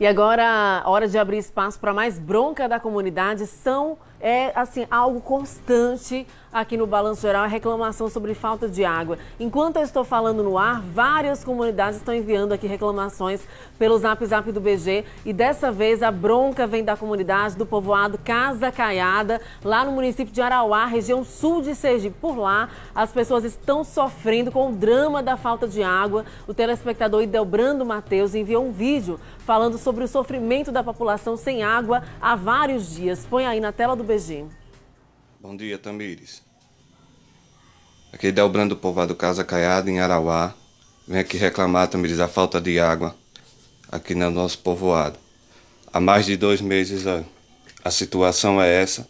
E agora, hora de abrir espaço para mais bronca da comunidade São é assim algo constante aqui no Balanço Geral, a é reclamação sobre falta de água. Enquanto eu estou falando no ar, várias comunidades estão enviando aqui reclamações pelo Zap Zap do BG e dessa vez a bronca vem da comunidade do povoado Casa Caiada, lá no município de Arauá, região sul de Sergipe. Por lá, as pessoas estão sofrendo com o drama da falta de água. O telespectador Idelbrando Mateus enviou um vídeo falando sobre o sofrimento da população sem água há vários dias. Põe aí na tela do Bom dia, Tamires. Aqui é Delbrando Povoado Casa Caiada, em Arauá. venho aqui reclamar, Tamires, a falta de água aqui no nosso povoado. Há mais de dois meses a, a situação é essa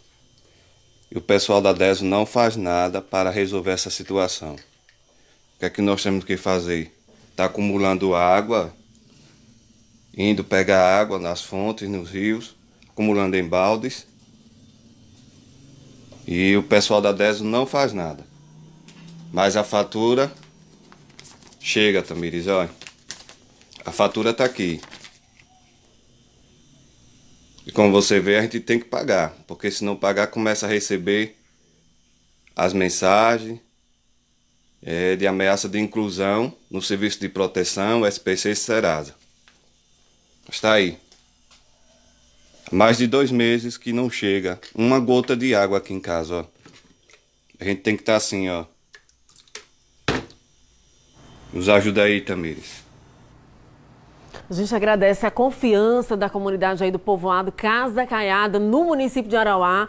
e o pessoal da DESO não faz nada para resolver essa situação. O que é que nós temos que fazer? Está acumulando água, indo pegar água nas fontes, nos rios, acumulando em baldes e o pessoal da DESO não faz nada. Mas a fatura chega, Tamiris, olha. A fatura tá aqui. E como você vê, a gente tem que pagar, porque se não pagar, começa a receber as mensagens é, de ameaça de inclusão no serviço de proteção SPC Serasa. Está aí. Mais de dois meses que não chega uma gota de água aqui em casa, ó. A gente tem que estar tá assim, ó. Nos ajuda aí, Tamires. A gente agradece a confiança da comunidade aí do povoado Casa Caiada, no município de Arauá.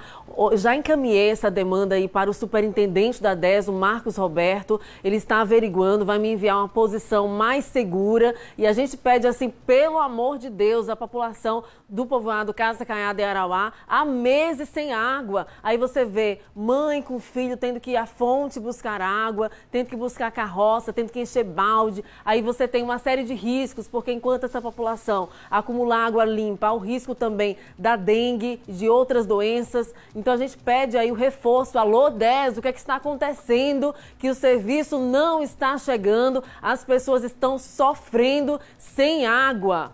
Já encaminhei essa demanda aí para o superintendente da DES, o Marcos Roberto. Ele está averiguando, vai me enviar uma posição mais segura. E a gente pede, assim, pelo amor de Deus, a população do povoado Casa Caiada e Arauá há meses sem água. Aí você vê mãe com filho tendo que ir à fonte buscar água, tendo que buscar carroça, tendo que encher balde. Aí você tem uma série de riscos, porque enquanto dessa população acumular água limpa, há o risco também da dengue, de outras doenças. Então a gente pede aí o reforço, alô 10, o que é que está acontecendo? Que o serviço não está chegando, as pessoas estão sofrendo sem água.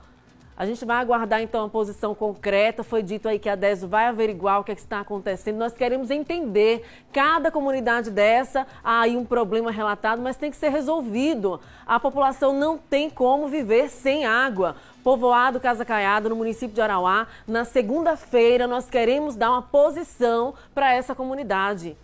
A gente vai aguardar então a posição concreta. Foi dito aí que a DESO vai averiguar o que, é que está acontecendo. Nós queremos entender cada comunidade dessa, há aí um problema relatado, mas tem que ser resolvido. A população não tem como viver sem água. Povoado Casa Caiada, no município de Arauá, na segunda-feira nós queremos dar uma posição para essa comunidade.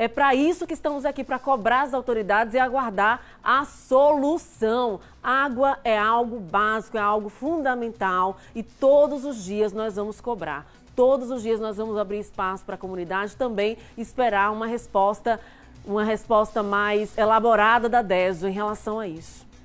É para isso que estamos aqui para cobrar as autoridades e aguardar a solução. Água é algo básico, é algo fundamental e todos os dias nós vamos cobrar. Todos os dias nós vamos abrir espaço para a comunidade também esperar uma resposta, uma resposta mais elaborada da DESO em relação a isso.